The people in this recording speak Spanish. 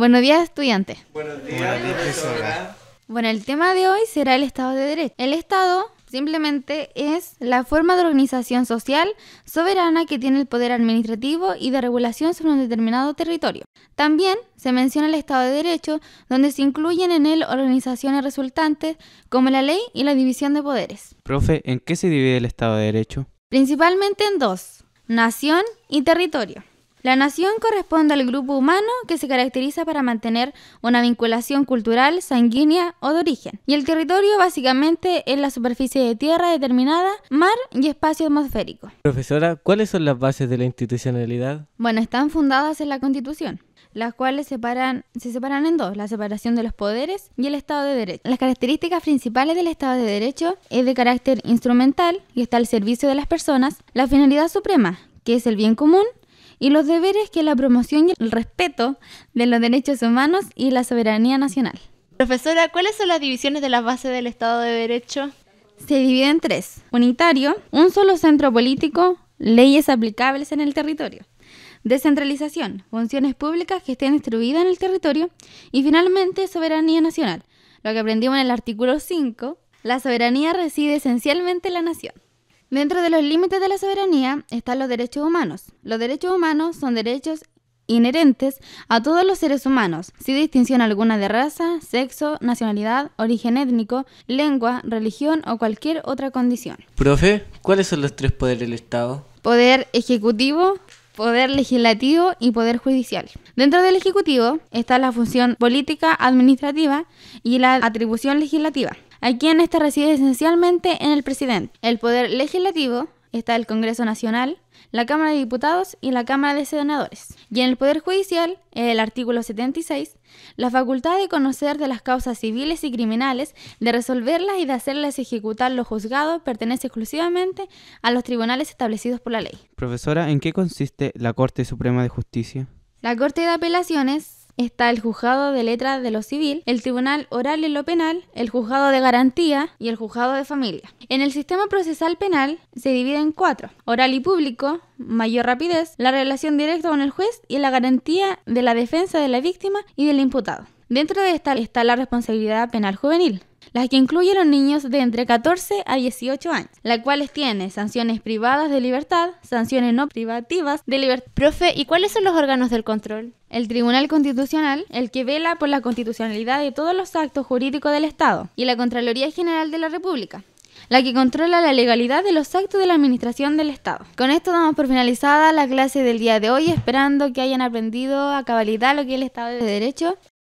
Buenos días, estudiantes. Buenos días, profesora. Bueno, el tema de hoy será el Estado de Derecho. El Estado simplemente es la forma de organización social soberana que tiene el poder administrativo y de regulación sobre un determinado territorio. También se menciona el Estado de Derecho, donde se incluyen en él organizaciones resultantes como la ley y la división de poderes. Profe, ¿en qué se divide el Estado de Derecho? Principalmente en dos, nación y territorio. La nación corresponde al grupo humano que se caracteriza para mantener una vinculación cultural, sanguínea o de origen. Y el territorio básicamente es la superficie de tierra determinada, mar y espacio atmosférico. Profesora, ¿cuáles son las bases de la institucionalidad? Bueno, están fundadas en la Constitución las cuales separan, se separan en dos, la separación de los poderes y el Estado de Derecho. Las características principales del Estado de Derecho es de carácter instrumental y está al servicio de las personas, la finalidad suprema, que es el bien común, y los deberes que la promoción y el respeto de los derechos humanos y la soberanía nacional. Profesora, ¿cuáles son las divisiones de las bases del Estado de Derecho? Se divide en tres. Unitario, un solo centro político, leyes aplicables en el territorio. Descentralización, funciones públicas que estén distribuidas en el territorio. Y finalmente, soberanía nacional. Lo que aprendimos en el artículo 5, la soberanía reside esencialmente en la nación. Dentro de los límites de la soberanía están los derechos humanos. Los derechos humanos son derechos inherentes a todos los seres humanos, sin distinción alguna de raza, sexo, nacionalidad, origen étnico, lengua, religión o cualquier otra condición. Profe, ¿cuáles son los tres poderes del Estado? Poder ejecutivo, poder legislativo y poder judicial. Dentro del Ejecutivo está la función política, administrativa y la atribución legislativa, Aquí en esta reside esencialmente en el presidente. El poder legislativo Está el Congreso Nacional, la Cámara de Diputados y la Cámara de Senadores. Y en el Poder Judicial, el artículo 76, la facultad de conocer de las causas civiles y criminales, de resolverlas y de hacerlas ejecutar los juzgados pertenece exclusivamente a los tribunales establecidos por la ley. Profesora, ¿en qué consiste la Corte Suprema de Justicia? La Corte de Apelaciones está el juzgado de letras de lo civil, el tribunal oral y lo penal, el juzgado de garantía y el juzgado de familia. En el sistema procesal penal se divide en cuatro, oral y público, mayor rapidez, la relación directa con el juez y la garantía de la defensa de la víctima y del imputado. Dentro de esta está la responsabilidad penal juvenil, las que incluye a los niños de entre 14 a 18 años, las cuales tiene sanciones privadas de libertad, sanciones no privativas de libertad. Profe, ¿y cuáles son los órganos del control? El Tribunal Constitucional, el que vela por la constitucionalidad de todos los actos jurídicos del Estado, y la Contraloría General de la República, la que controla la legalidad de los actos de la administración del Estado. Con esto damos por finalizada la clase del día de hoy, esperando que hayan aprendido a cabalidad lo que es el Estado de Derecho